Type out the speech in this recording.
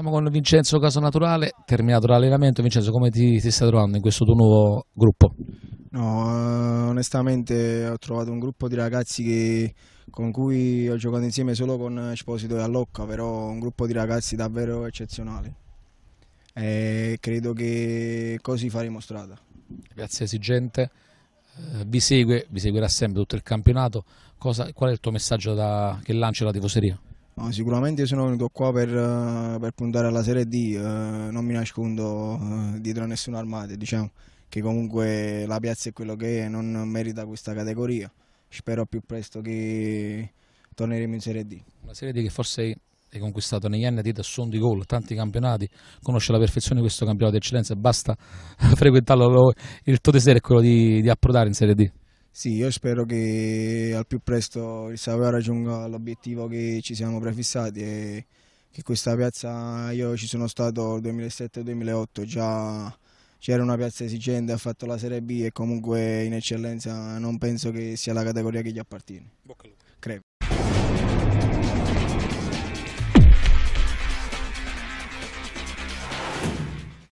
Siamo con Vincenzo Casanaturale, terminato l'allenamento. Vincenzo, come ti, ti stai trovando in questo tuo nuovo gruppo? No, eh, onestamente ho trovato un gruppo di ragazzi che, con cui ho giocato insieme solo con Esposito e Allocca, però un gruppo di ragazzi davvero eccezionale. E credo che così faremo strada. Grazie esigente, eh, vi segue, vi seguirà sempre tutto il campionato. Cosa, qual è il tuo messaggio da, che lanci la tifoseria? No, sicuramente sono venuto qua per, eh, per, puntare alla Serie D, eh, non mi nascondo eh, dietro a nessuna armata, diciamo che comunque la piazza è quello che è, non merita questa categoria. Spero più presto che torneremo in Serie D. Una Serie D che forse hai conquistato negli anni dietro a son di gol, tanti campionati, conosce alla perfezione questo campionato di eccellenza e basta frequentarlo il tuo desiderio è quello di, di approdare in Serie D. Sì, io spero che al più presto il Savoia raggiunga l'obiettivo che ci siamo prefissati e che questa piazza, io ci sono stato nel 2007-2008, già c'era una piazza esigente, ha fatto la Serie B e comunque in eccellenza non penso che sia la categoria che gli appartiene. Bocca al lupo. Credo.